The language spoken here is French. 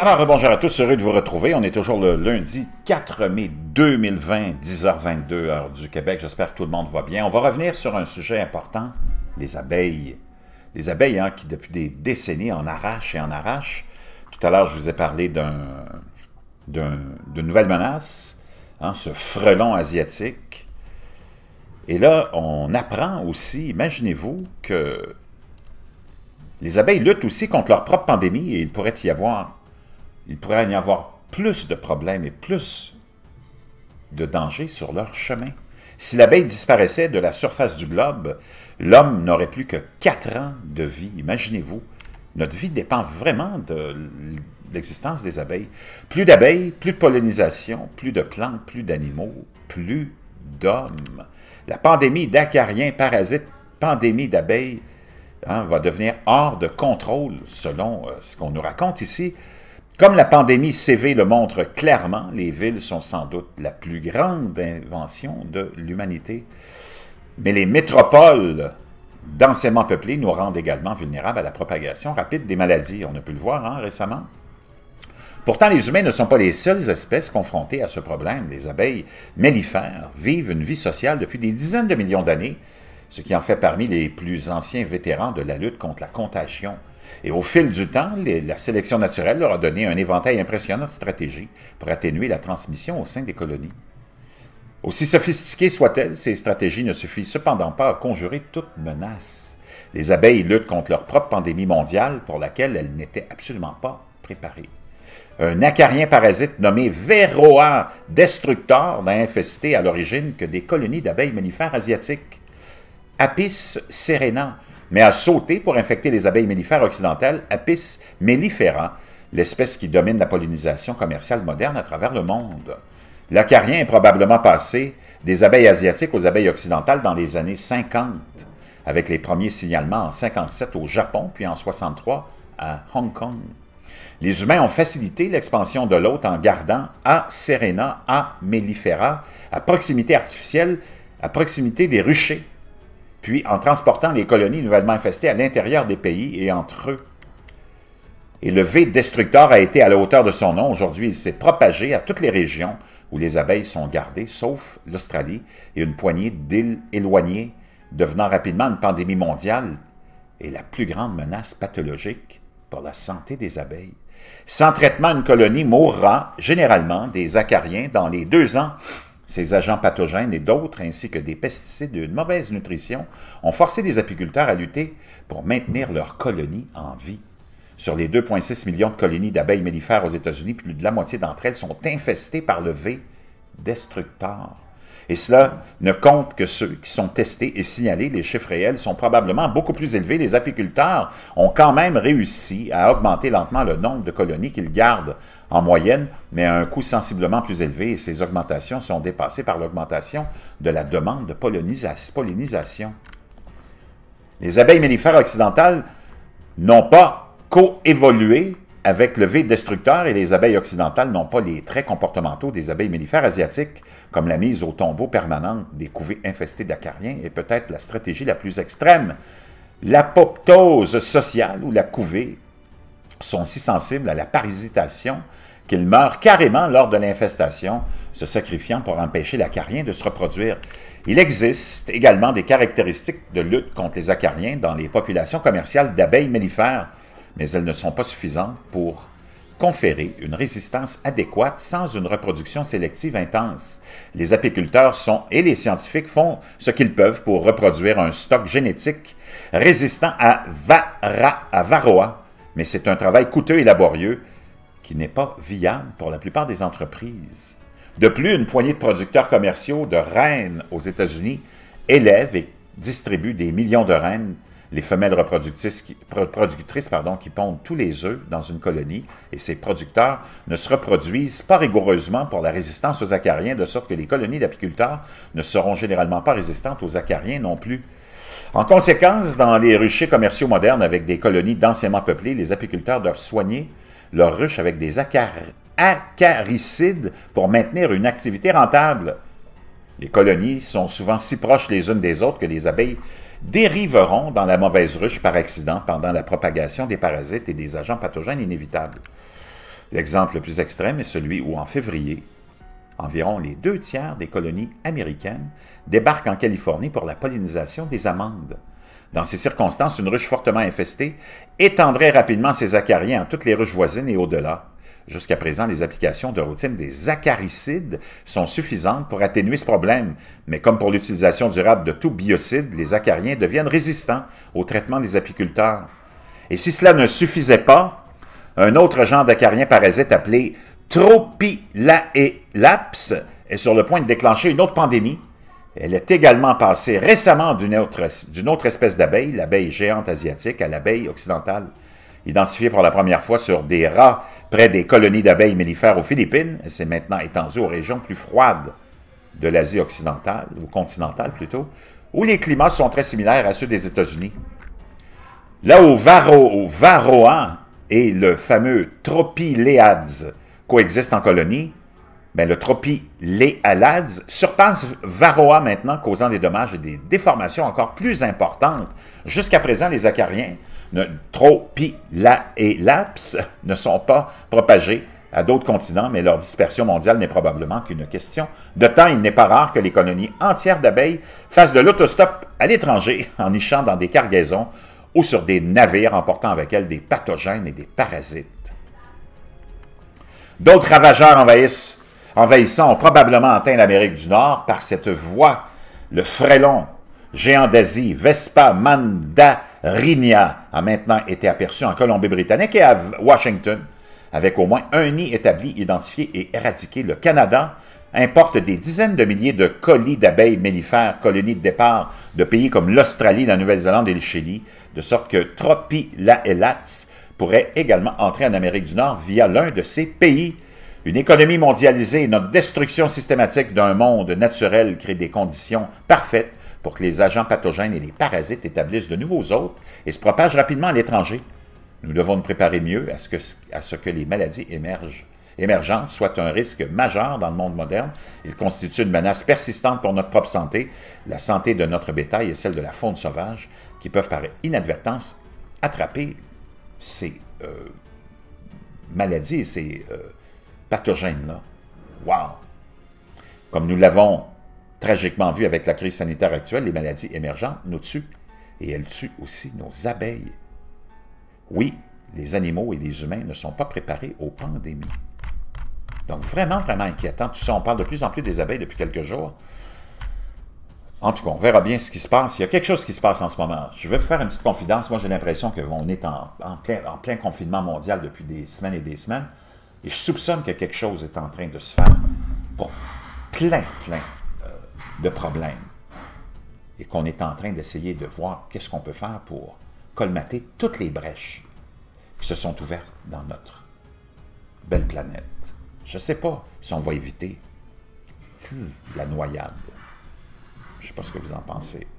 Alors, bonjour à tous, heureux de vous retrouver. On est toujours le lundi 4 mai 2020, 10h22, heure du Québec. J'espère que tout le monde va bien. On va revenir sur un sujet important, les abeilles. Les abeilles hein, qui, depuis des décennies, en arrachent et en arrachent. Tout à l'heure, je vous ai parlé d'une de nouvelle menace, hein, ce frelon asiatique. Et là, on apprend aussi, imaginez-vous, que les abeilles luttent aussi contre leur propre pandémie et il pourrait y avoir il pourrait y avoir plus de problèmes et plus de dangers sur leur chemin. Si l'abeille disparaissait de la surface du globe, l'homme n'aurait plus que quatre ans de vie. Imaginez-vous, notre vie dépend vraiment de l'existence des abeilles. Plus d'abeilles, plus de pollinisation, plus de plantes, plus d'animaux, plus d'hommes. La pandémie d'acariens parasites, pandémie d'abeilles, hein, va devenir hors de contrôle selon euh, ce qu'on nous raconte ici. Comme la pandémie CV le montre clairement, les villes sont sans doute la plus grande invention de l'humanité. Mais les métropoles densément peuplées nous rendent également vulnérables à la propagation rapide des maladies. On a pu le voir hein, récemment. Pourtant, les humains ne sont pas les seules espèces confrontées à ce problème. Les abeilles mellifères vivent une vie sociale depuis des dizaines de millions d'années, ce qui en fait parmi les plus anciens vétérans de la lutte contre la contagion et au fil du temps, la sélection naturelle leur a donné un éventail impressionnant de stratégies pour atténuer la transmission au sein des colonies. Aussi sophistiquées soient-elles, ces stratégies ne suffisent cependant pas à conjurer toute menace. Les abeilles luttent contre leur propre pandémie mondiale pour laquelle elles n'étaient absolument pas préparées. Un acarien parasite nommé Véroa destructor n'a infesté à l'origine que des colonies d'abeilles mellifères asiatiques. Apis serena mais a sauté pour infecter les abeilles mellifères occidentales Apis mellifera, l'espèce qui domine la pollinisation commerciale moderne à travers le monde. L'acarien est probablement passé des abeilles asiatiques aux abeilles occidentales dans les années 50, avec les premiers signalements en 57 au Japon, puis en 63 à Hong Kong. Les humains ont facilité l'expansion de l'hôte en gardant A. serena, A. mellifera à proximité artificielle, à proximité des ruchers puis en transportant les colonies nouvellement infestées à l'intérieur des pays et entre eux. Et le V destructeur a été à la hauteur de son nom. Aujourd'hui, il s'est propagé à toutes les régions où les abeilles sont gardées, sauf l'Australie et une poignée d'îles éloignées, devenant rapidement une pandémie mondiale et la plus grande menace pathologique pour la santé des abeilles. Sans traitement, une colonie mourra généralement des acariens dans les deux ans ces agents pathogènes et d'autres, ainsi que des pesticides et une mauvaise nutrition, ont forcé les apiculteurs à lutter pour maintenir leurs colonies en vie. Sur les 2,6 millions de colonies d'abeilles mellifères aux États-Unis, plus de la moitié d'entre elles sont infestées par le V destructeur. Et cela ne compte que ceux qui sont testés et signalés. Les chiffres réels sont probablement beaucoup plus élevés. Les apiculteurs ont quand même réussi à augmenter lentement le nombre de colonies qu'ils gardent en moyenne, mais à un coût sensiblement plus élevé. Et ces augmentations sont dépassées par l'augmentation de la demande de pollinisation. Les abeilles mellifères occidentales n'ont pas coévolué avec le V destructeur et les abeilles occidentales n'ont pas les traits comportementaux des abeilles mellifères asiatiques, comme la mise au tombeau permanente des couvées infestées d'acariens est peut-être la stratégie la plus extrême. L'apoptose sociale ou la couvée sont si sensibles à la parasitation qu'ils meurent carrément lors de l'infestation, se sacrifiant pour empêcher l'acarien de se reproduire. Il existe également des caractéristiques de lutte contre les acariens dans les populations commerciales d'abeilles mellifères, mais elles ne sont pas suffisantes pour conférer une résistance adéquate sans une reproduction sélective intense. Les apiculteurs sont et les scientifiques font ce qu'ils peuvent pour reproduire un stock génétique résistant à, à varroa, mais c'est un travail coûteux et laborieux qui n'est pas viable pour la plupart des entreprises. De plus, une poignée de producteurs commerciaux de rennes aux États-Unis élèvent et distribuent des millions de rennes les femelles reproductrices qui, productrices pardon, qui pondent tous les œufs dans une colonie et ces producteurs ne se reproduisent pas rigoureusement pour la résistance aux acariens, de sorte que les colonies d'apiculteurs ne seront généralement pas résistantes aux acariens non plus. En conséquence, dans les ruchers commerciaux modernes avec des colonies densément peuplées, les apiculteurs doivent soigner leurs ruches avec des acaricides pour maintenir une activité rentable. Les colonies sont souvent si proches les unes des autres que les abeilles dériveront dans la mauvaise ruche par accident pendant la propagation des parasites et des agents pathogènes inévitables. L'exemple le plus extrême est celui où, en février, environ les deux tiers des colonies américaines débarquent en Californie pour la pollinisation des amandes. Dans ces circonstances, une ruche fortement infestée étendrait rapidement ses acariens à toutes les ruches voisines et au-delà. Jusqu'à présent, les applications de routine des acaricides sont suffisantes pour atténuer ce problème, mais comme pour l'utilisation durable de tout biocide, les acariens deviennent résistants au traitement des apiculteurs. Et si cela ne suffisait pas, un autre genre d'acarien parasite appelé Tropilaelaps est sur le point de déclencher une autre pandémie. Elle est également passée récemment d'une autre, espèce d'abeille, l'abeille géante asiatique, à l'abeille occidentale identifié pour la première fois sur des rats près des colonies d'abeilles mellifères aux Philippines, et maintenant étendu aux régions plus froides de l'Asie occidentale, ou continentale plutôt, où les climats sont très similaires à ceux des États-Unis. Là où Varroa et le fameux Tropiléades coexistent en colonie, mais ben, le Tropiléalads surpasse Varroa maintenant, causant des dommages et des déformations encore plus importantes. Jusqu'à présent, les acariens ne, trop et ne sont pas propagés à d'autres continents, mais leur dispersion mondiale n'est probablement qu'une question de temps. Il n'est pas rare que les colonies entières d'abeilles fassent de l'autostop à l'étranger en nichant dans des cargaisons ou sur des navires emportant avec elles des pathogènes et des parasites. D'autres ravageurs envahissent, envahissants ont probablement atteint l'Amérique du Nord par cette voie. Le frélon, géant d'Asie, Vespa, Manda, Rinia a maintenant été aperçu en Colombie-Britannique et à Washington, avec au moins un nid établi, identifié et éradiqué. Le Canada importe des dizaines de milliers de colis d'abeilles mellifères, colonies de départ de pays comme l'Australie, la Nouvelle-Zélande et le Chili, de sorte que Tropilaelats pourrait également entrer en Amérique du Nord via l'un de ces pays. Une économie mondialisée et notre destruction systématique d'un monde naturel créent des conditions parfaites pour que les agents pathogènes et les parasites établissent de nouveaux hôtes et se propagent rapidement à l'étranger. Nous devons nous préparer mieux à ce que, les maladies émergentes soient un risque majeur dans le monde moderne. Ils constituent une menace persistante pour notre propre santé, la santé de notre bétail et celle de la faune sauvage, qui peuvent par inadvertance attraper ces euh, maladies et ces euh, pathogènes-là. Wow! Comme nous l'avons Tragiquement vu avec la crise sanitaire actuelle, les maladies émergentes nous tuent et elles tuent aussi nos abeilles. Oui, les animaux et les humains ne sont pas préparés aux pandémies. Donc vraiment, vraiment inquiétant. Tu ça, on parle de plus en plus des abeilles depuis quelques jours. En tout cas, on verra bien ce qui se passe. Il y a quelque chose qui se passe en ce moment. Je veux vous faire une petite confidence. Moi, j'ai l'impression qu'on est en, plein, en plein confinement mondial depuis des semaines et des semaines. Et je soupçonne que quelque chose est en train de se faire pour plein, plein, de problèmes et qu'on est en train d'essayer de voir qu'est-ce qu'on peut faire pour colmater toutes les brèches qui se sont ouvertes dans notre belle planète. Je ne sais pas si on va éviter la noyade. Je ne sais pas ce que vous en pensez.